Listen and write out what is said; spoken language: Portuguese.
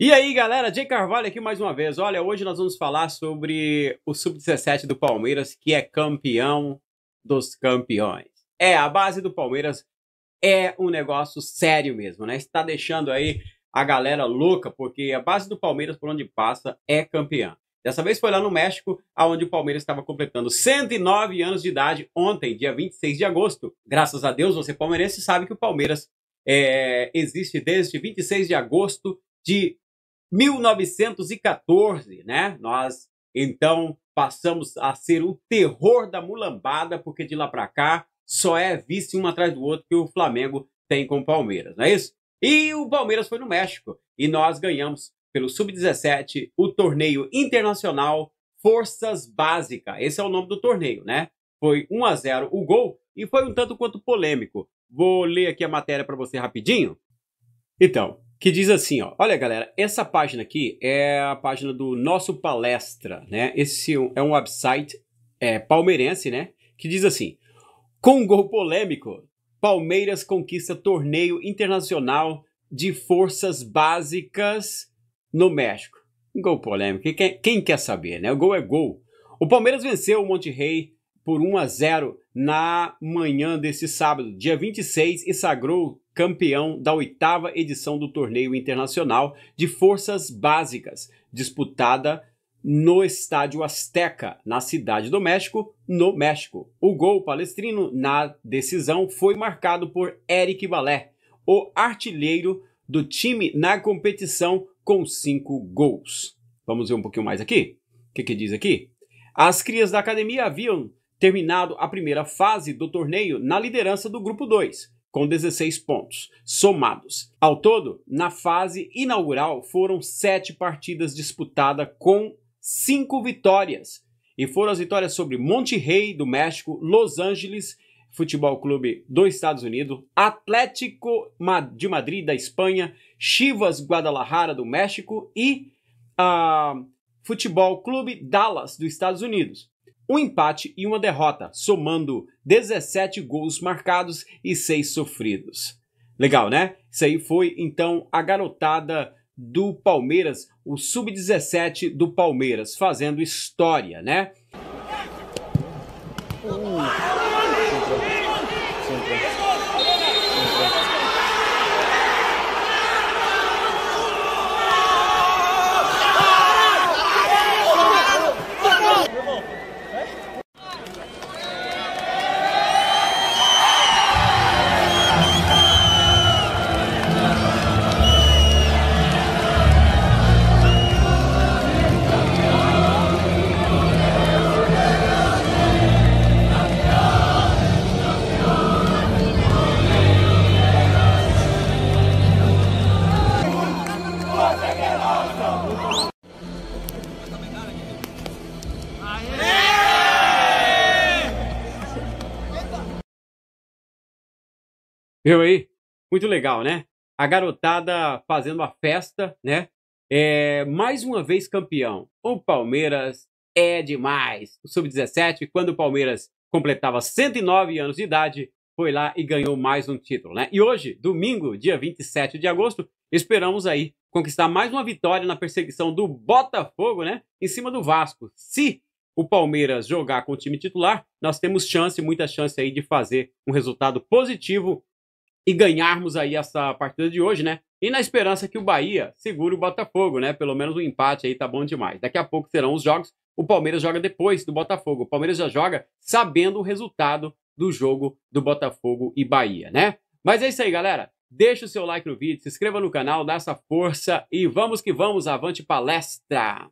E aí galera, Jay Carvalho aqui mais uma vez. Olha, hoje nós vamos falar sobre o Sub-17 do Palmeiras, que é campeão dos campeões. É, a base do Palmeiras é um negócio sério mesmo, né? Está deixando aí a galera louca, porque a base do Palmeiras, por onde passa, é campeã. Dessa vez foi lá no México, aonde o Palmeiras estava completando 109 anos de idade ontem, dia 26 de agosto. Graças a Deus, você palmeirense sabe que o Palmeiras é, existe desde 26 de agosto de 1914, né? Nós então passamos a ser o terror da mulambada, porque de lá para cá só é vice um atrás do outro que o Flamengo tem com o Palmeiras, não é isso? E o Palmeiras foi no México e nós ganhamos pelo Sub-17 o torneio internacional Forças Básica. Esse é o nome do torneio, né? Foi 1 a 0 o gol e foi um tanto quanto polêmico. Vou ler aqui a matéria para você rapidinho. Então, que diz assim, ó, olha galera, essa página aqui é a página do nosso palestra, né? Esse é um website é, palmeirense, né? Que diz assim: com um gol polêmico, Palmeiras conquista torneio internacional de forças básicas no México. gol polêmico. Quem, quem quer saber, né? O gol é gol. O Palmeiras venceu o Monterrey por 1 a 0 na manhã desse sábado, dia 26, e sagrou campeão da oitava edição do Torneio Internacional de Forças Básicas, disputada no Estádio Azteca, na Cidade do México, no México. O gol palestrino na decisão foi marcado por Eric Valé o artilheiro do time na competição com cinco gols. Vamos ver um pouquinho mais aqui? O que, que diz aqui? As crias da academia haviam terminado a primeira fase do torneio na liderança do grupo 2, com 16 pontos somados. Ao todo, na fase inaugural foram sete partidas disputadas com cinco vitórias. E foram as vitórias sobre Monterrey do México, Los Angeles Futebol Clube dos Estados Unidos, Atlético de Madrid da Espanha, Chivas Guadalajara do México e uh, Futebol Clube Dallas dos Estados Unidos um empate e uma derrota, somando 17 gols marcados e 6 sofridos. Legal, né? Isso aí foi então a garotada do Palmeiras, o sub-17 do Palmeiras, fazendo história, né? Uh. Viu aí? Muito legal, né? A garotada fazendo a festa, né? É, mais uma vez campeão. O Palmeiras é demais. O Sub-17, quando o Palmeiras completava 109 anos de idade, foi lá e ganhou mais um título, né? E hoje, domingo, dia 27 de agosto, esperamos aí conquistar mais uma vitória na perseguição do Botafogo, né? Em cima do Vasco. Se o Palmeiras jogar com o time titular, nós temos chance, muita chance aí de fazer um resultado positivo e ganharmos aí essa partida de hoje, né? E na esperança que o Bahia segure o Botafogo, né? Pelo menos o um empate aí tá bom demais. Daqui a pouco serão os jogos. O Palmeiras joga depois do Botafogo. O Palmeiras já joga sabendo o resultado do jogo do Botafogo e Bahia, né? Mas é isso aí, galera. Deixa o seu like no vídeo, se inscreva no canal, dá essa força e vamos que vamos, avante palestra!